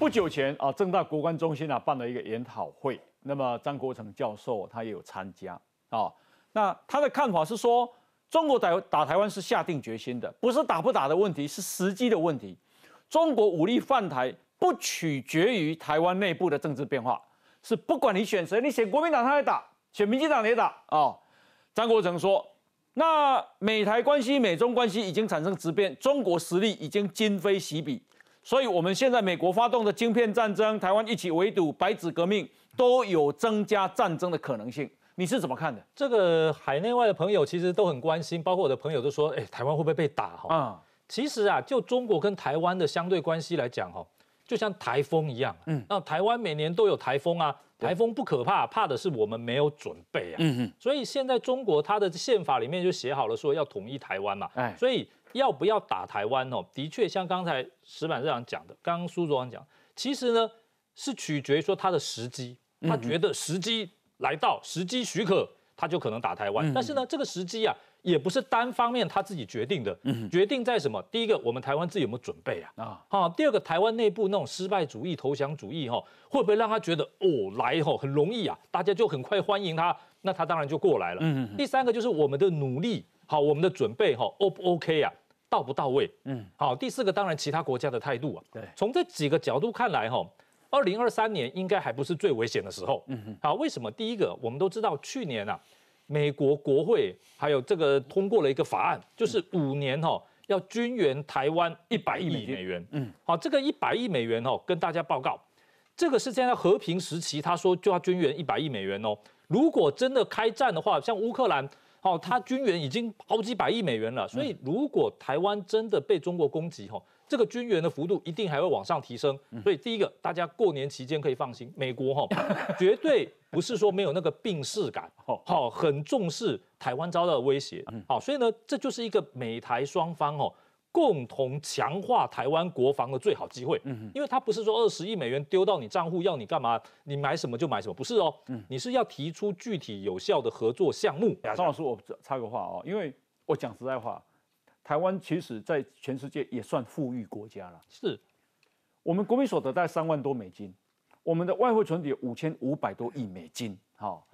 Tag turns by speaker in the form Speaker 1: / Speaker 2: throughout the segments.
Speaker 1: 不久前啊，正大国关中心啊办了一个研讨会，那么张国成教授他也有参加啊。那他的看法是说，中国打打台湾是下定决心的，不是打不打的问题，是时机的问题。中国武力犯台不取决于台湾内部的政治变化，是不管你选谁，你选国民党他也打，选民进党也打啊。张国成说，那美台关系、美中关系已经产生质变，中国实力已经今非昔比。所以，我们现在美国发动的晶片战争、台湾一起围堵、白纸革命，都有增加战争的可能性。
Speaker 2: 你是怎么看的？这个海内外的朋友其实都很关心，包括我的朋友都说：“哎，台湾会不会被打？”哈，嗯，其实啊，就中国跟台湾的相对关系来讲，哈，就像台风一样，嗯，那台湾每年都有台风啊，台风不可怕，怕的是我们没有准备啊。嗯嗯。所以现在中国它的宪法里面就写好了，说要统一台湾嘛。哎，所以。要不要打台湾哦？的确，像刚才石板这样讲的，刚刚苏总讲，其实呢是取决于说他的时机，他觉得时机来到，时机许可，他就可能打台湾。但是呢，这个时机啊也不是单方面他自己决定的，决定在什么？第一个，我们台湾自己有没有准备啊？啊，好。第二个，台湾内部那种失败主义、投降主义，哈，会不会让他觉得哦来哦很容易啊？大家就很快欢迎他，那他当然就过来了。嗯。第三个就是我们的努力，好，我们的准备，哈，O 不 OK 呀？到不到位？嗯，好。第四个，当然其他国家的态度啊。对。从这几个角度看来，哈，二零二三年应该还不是最危险的时候。嗯嗯。好，为什么？第一个，我们都知道，去年啊，美国国会还有这个通过了一个法案，就是五年哈要军援台湾一百亿美元。嗯。好，这个一百亿美元哦，跟大家报告，这个是在和平时期，他说就要军援一百亿美元哦。如果真的开战的话，像乌克兰。好，它军援已经好几百亿美元了，所以如果台湾真的被中国攻击，哈，这个军援的幅度一定还会往上提升。所以第一个，大家过年期间可以放心，美国哈 绝对不是说没有那个病逝感，哈，很重视台湾遭到的威胁。好，所以呢，这就是一个美台双方哦。共同强化台湾国防的最好机会，嗯，因为他不是说二十亿美元丢到你账户要你干嘛，你买什么就买什么，不是哦，嗯，你是要提出具体有效的合作项目。张老师，我插个话哦，因为我讲实在话，
Speaker 1: 台湾其实在全世界也算富裕国家了，是我们国民所得在三万多美金，我们的外汇存底五千五百多亿美金，好，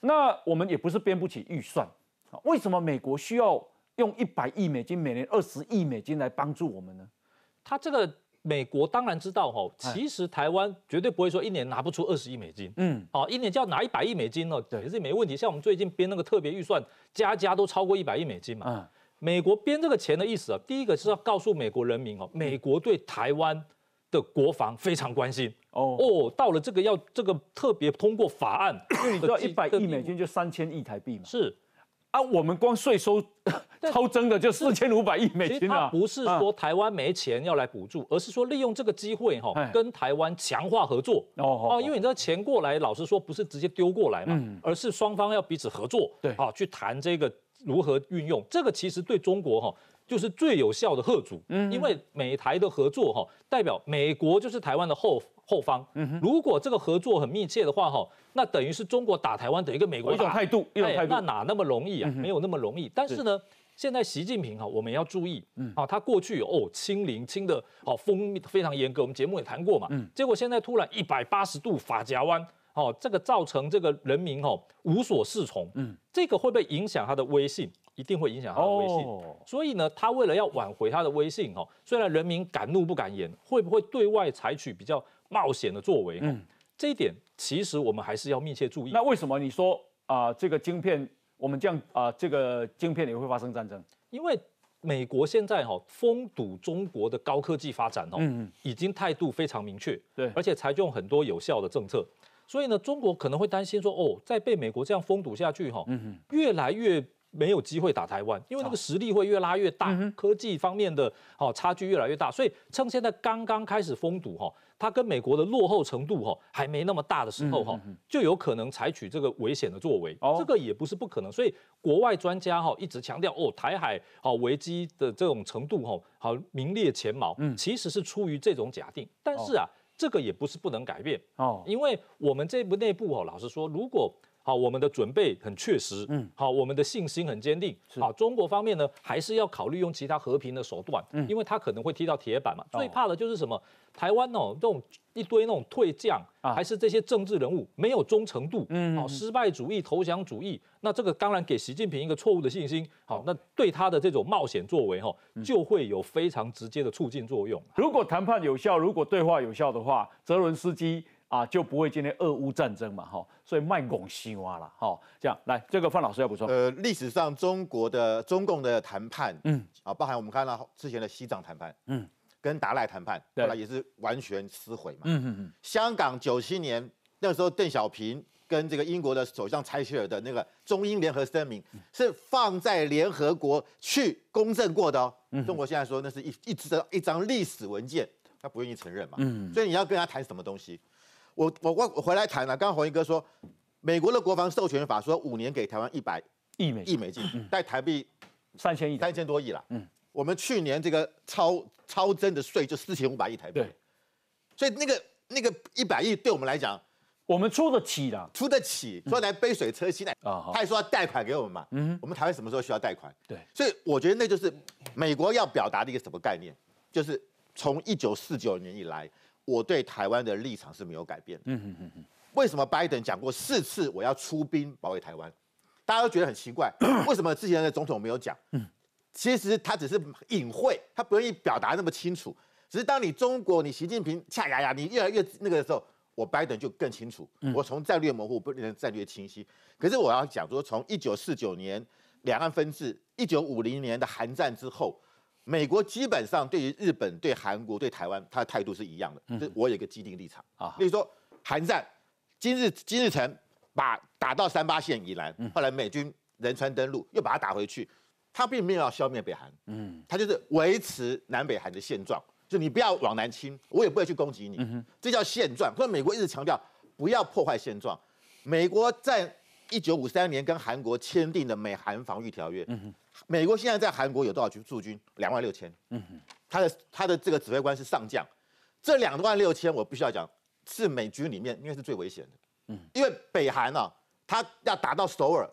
Speaker 1: 那我们也不是编不起预算，为什么美国需要？用一百亿美金，每年二十亿美金来帮助我们呢？
Speaker 2: 他这个美国当然知道哈，其实台湾绝对不会说一年拿不出二十亿美金，嗯，好，一年就要拿一百亿美金哦。对，也是没问题。像我们最近编那个特别预算，家家都超过一百亿美金嘛，嗯，美国编这个钱的意思啊，第一个是要告诉美国人民哦，美国对台湾的国防非常关心哦哦，到了这个要这个特别通过法案，因为你知道 一百亿美金就三千亿台币嘛，是。啊，我们光税收超增的就四千五百亿美金了。不是说台湾没钱要来补助，而是说利用这个机会哈，跟台湾强化合作。哦因为你知道钱过来，老实说不是直接丢过来嘛，而是双方要彼此合作。对，啊，去谈这个如何运用，这个其实对中国哈。就是最有效的贺主，嗯，因为美台的合作哈，代表美国就是台湾的后后方，嗯，如果这个合作很密切的话哈，那等于是中国打台湾的一个美国一种态度，一种态度，那哪那么容易啊？没有那么容易。但是呢，现在习近平哈，我们要注意，嗯啊，他过去哦清零清的好封非常严格，我们节目也谈过嘛，嗯，结果现在突然一百八十度法夹弯，哦，这个造成这个人民哈无所适从，嗯，这个会不会影响他的威信？一定会影响他的威信，所以呢，他为了要挽回他的威信哦，虽然人民敢怒不敢言，会不会对外采取比较冒险的作为？嗯，这一点其实我们还是要密切注意。那为什么你说啊，这个晶片，我们这样啊，这个晶片也会发生战争？因为美国现在哈封堵中国的高科技发展哦，嗯已经态度非常明确，对，而且采用很多有效的政策，所以呢，中国可能会担心说哦，再被美国这样封堵下去哈，嗯，越来越。没有机会打台湾，因为那个实力会越拉越大，科技方面的哦差距越来越大，所以趁现在刚刚开始封堵哈，它跟美国的落后程度哈还没那么大的时候哈，就有可能采取这个危险的作为，这个也不是不可能。所以国外专家哈一直强调哦，台海好危机的这种程度哈好名列前茅，其实是出于这种假定，但是啊这个也不是不能改变哦，因为我们这部内部哦老实说，如果。好，我们的准备很确实，嗯，好，我们的信心很坚定，啊。中国方面呢，还是要考虑用其他和平的手段，嗯，因为他可能会踢到铁板嘛。最怕的就是什么？台湾哦，这种一堆那种退将，还是这些政治人物没有忠诚度，嗯，失败主义、投降主义，那这个当然给习近平一个错误的信心，好，那对他的这种冒险作为哈，就会有非常直接的促进作用。
Speaker 1: 如果谈判有效，如果对话有效的话，泽伦斯基。啊，就不会今天俄乌战争嘛，哈，所以卖拱西瓜
Speaker 3: 了，好，这样来，这个范老师要补充，呃，历史上中国的中共的谈判，嗯，啊，包含我们看到之前的西藏谈判，嗯，跟达赖谈判，对，来也是完全撕毁嘛，嗯嗯嗯，香港九七年那时候邓小平跟这个英国的首相柴切尔的那个中英联合声明，是放在联合国去公证过的，嗯，中国现在说那是一一张一张历史文件，他不愿意承认嘛，嗯，所以你要跟他谈什么东西？我我我回来谈了，刚刚弘一哥说，美国的国防授权法说五年给台湾一百亿美亿美金，换台币三千亿，三千多亿了。嗯，我们去年这个超超增的税就四千五百亿台币。所以那个那个一百亿对我们来讲，我们出得起的，出得起，说来杯水车薪的啊。他也说要贷款给我们嘛，嗯，我们台湾什么时候需要贷款？对，所以我觉得那就是美国要表达的一个什么概念，就是从一九四九年以来。我对台湾的立场是没有改变的。嗯嗯嗯嗯。为什么拜登讲过四次我要出兵保卫台湾，大家都觉得很奇怪，为什么之前的总统没有讲？嗯，其实他只是隐晦，他不愿意表达那么清楚。只是当你中国你习近平恰呀呀，你越来越那个的时候，我拜登就更清楚。我从战略模糊不成战略清晰。可是我要讲说，从一九四九年两岸分治，一九五零年的韩战之后。美国基本上对于日本、对韩国、对台湾，他的态度是一样的。这我有一个既定立场啊，就如说，韩战今日金日成把打到三八线以南，后来美军仁川登陆又把他打回去，他并没有要消灭北韩，嗯，他就是维持南北韩的现状，就你不要往南侵，我也不会去攻击你，这叫现状。所以美国一直强调不要破坏现状。美国在一九五三年跟韩国签订的美韩防御条约。美国现在在韩国有多少军驻军？两万六千。嗯，他的他的这个指挥官是上将。这两万六千，我必须要讲，是美军里面应该是最危险的。嗯，因为北韩啊，他要打到首尔，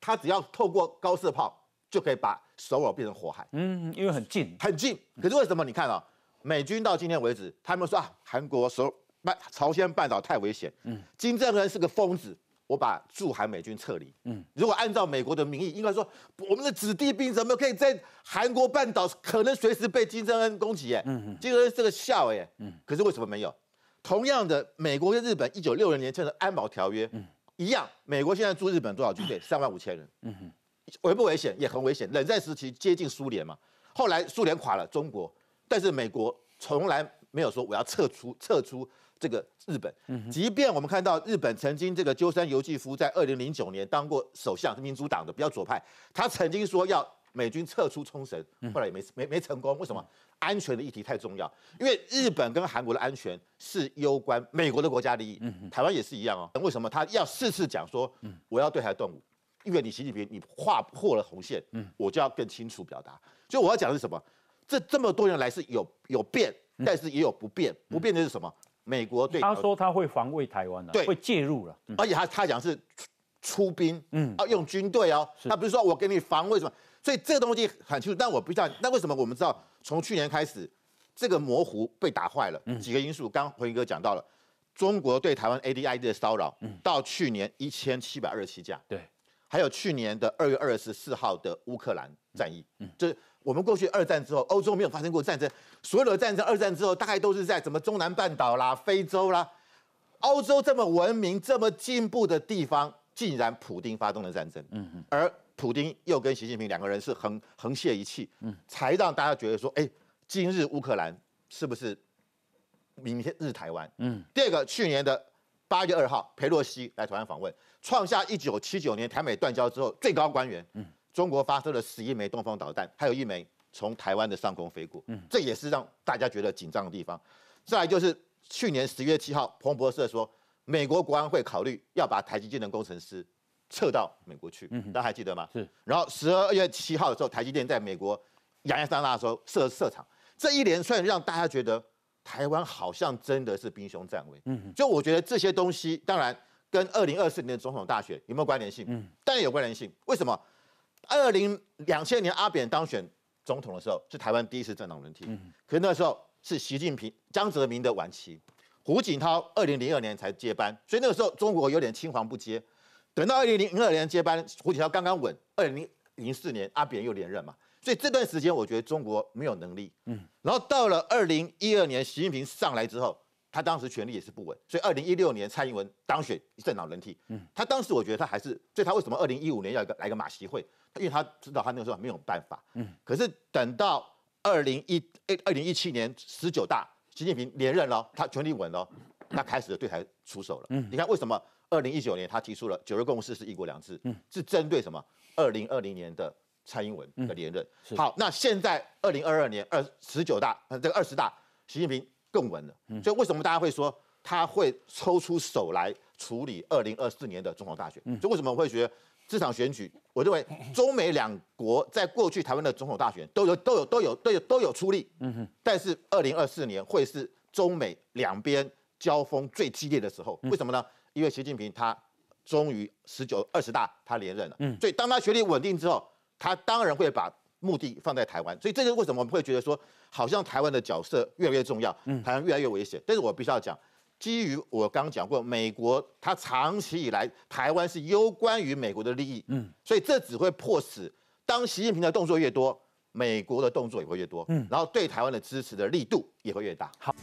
Speaker 3: 他只要透过高射炮就可以把首尔变成火海。嗯，因为很近，很近。可是为什么你看啊，美军到今天为止，他们说啊，韩国首、半朝鲜半岛太危险。嗯，金正恩是个疯子。我把驻韩美军撤离。嗯，如果按照美国的民意，应该说我们的子弟兵怎么可以在韩国半岛可能随时被金正恩攻击？哎，嗯，金正恩这个笑，哎，嗯，可是为什么没有？同样的，美国跟日本一九六零年签的安保条约，一样，美国现在驻日本多少军队？三万五千人。嗯哼，危不危险？也很危险。冷战时期接近苏联嘛，后来苏联垮了，中国，但是美国从来没有说我要撤出，撤出。这个日本，即便我们看到日本曾经这个鸠山由纪夫在二零零九年当过首相，民主党的比较左派，他曾经说要美军撤出冲绳，后来也没没没成功。为什么？安全的议题太重要，因为日本跟韩国的安全是攸关美国的国家利益，台湾也是一样哦。为什么他要四次讲说，我要对台动武，因为你习近平你划破了红线，嗯，我就要更清楚表达。所以我要讲的是什么？这这么多年来是有有变，但是也有不变，不变的是什么？美国对他说他会防卫台湾的，会介入了，而且他他讲是出出兵，嗯，啊用军队哦，他不是说我给你防卫什么，所以这个东西很清楚。但我不知道，那为什么我们知道从去年开始这个模糊被打坏了？几个因素，刚回哥讲到了，中国对台湾 A D I 的骚扰，到去年一千七百二十七架，对，还有去年的二月二十四号的乌克兰战役，这。我们过去二战之后，欧洲没有发生过战争，所有的战争二战之后大概都是在什么中南半岛啦、非洲啦，欧洲这么文明、这么进步的地方，竟然普丁发动了战争。嗯而普丁又跟习近平两个人是横横泄一气，嗯，才让大家觉得说，哎，今日乌克兰是不是？明天日台湾？嗯。第二个，去年的八月二号，裴洛西来台湾访问，创下一九七九年台美断交之后最高官员。嗯。中国发射了十一枚东风导弹，还有一枚从台湾的上空飞过，这也是让大家觉得紧张的地方。再来就是去年十一月七号，彭博社说美国国安会考虑要把台积电的工程师撤到美国去，大家还记得吗？是。然后十二月七号的时候，台积电在美国亚利桑那州设设厂，这一连串让大家觉得台湾好像真的是兵凶战危。嗯，就我觉得这些东西，当然跟二零二四年的总统大选有没有关联性？嗯，当然有关联性。为什么？二零两千年阿扁当选总统的时候，是台湾第一次政党轮替。嗯，可是那时候是习近平、江泽民的晚期，胡锦涛二零零二年才接班，所以那个时候中国有点青黄不接。等到二零零二年接班，胡锦涛刚刚稳。二零零四年阿扁又连任嘛，所以这段时间我觉得中国没有能力。嗯，然后到了二零一二年习近平上来之后。他当时权力也是不稳，所以二零一六年蔡英文当选正党人替，嗯，他当时我觉得他还是，所以他为什么二零一五年要来个马席会？因为他知道他那个时候没有办法，嗯，可是等到二零一诶二零一七年十九大，习近平连任了，他权力稳了，他开始对台出手了，嗯，你看为什么二零一九年他提出了九二共识是一国两制，嗯，是针对什么？二零二零年的蔡英文的连任。好，那现在二零二二年二十九大，呃，这个二十大，习近平。更稳了，所以为什么大家会说他会抽出手来处理二零二四年的总统大选？就为什么我会觉得这场选举，我认为中美两国在过去台湾的总统大选都有都有都有都有都有出力，但是二零二四年会是中美两边交锋最激烈的时候，为什么呢？因为习近平他终于十九二十大他连任了，所以当他权力稳定之后，他当然会把。目的放在台湾，所以这是为什么我们会觉得说，好像台湾的角色越来越重要，台好像越来越危险。但是我必须要讲，基于我刚刚讲过，美国它长期以来台湾是攸关于美国的利益，嗯，所以这只会迫使当习近平的动作越多，美国的动作也会越多，嗯，然后对台湾的支持的力度也会越大。好。